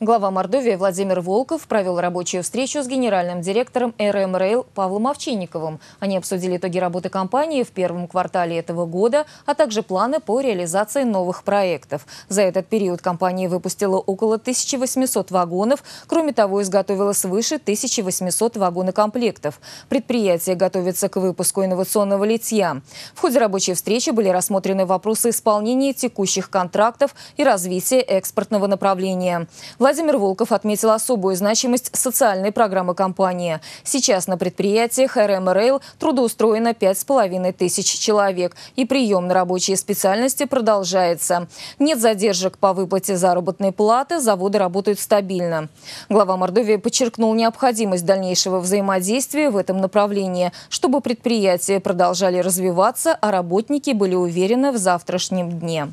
Глава Мордовии Владимир Волков провел рабочую встречу с генеральным директором РМРЛ Павлом Овчинниковым. Они обсудили итоги работы компании в первом квартале этого года, а также планы по реализации новых проектов. За этот период компания выпустила около 1800 вагонов. Кроме того, изготовила свыше 1800 вагонокомплектов. Предприятие готовится к выпуску инновационного литья. В ходе рабочей встречи были рассмотрены вопросы исполнения текущих контрактов и развития экспортного направления. Владимир Волков отметил особую значимость социальной программы компании. Сейчас на предприятиях РМ Рейл трудоустроено 5,5 тысяч человек, и прием на рабочие специальности продолжается. Нет задержек по выплате заработной платы, заводы работают стабильно. Глава Мордовии подчеркнул необходимость дальнейшего взаимодействия в этом направлении, чтобы предприятия продолжали развиваться, а работники были уверены в завтрашнем дне.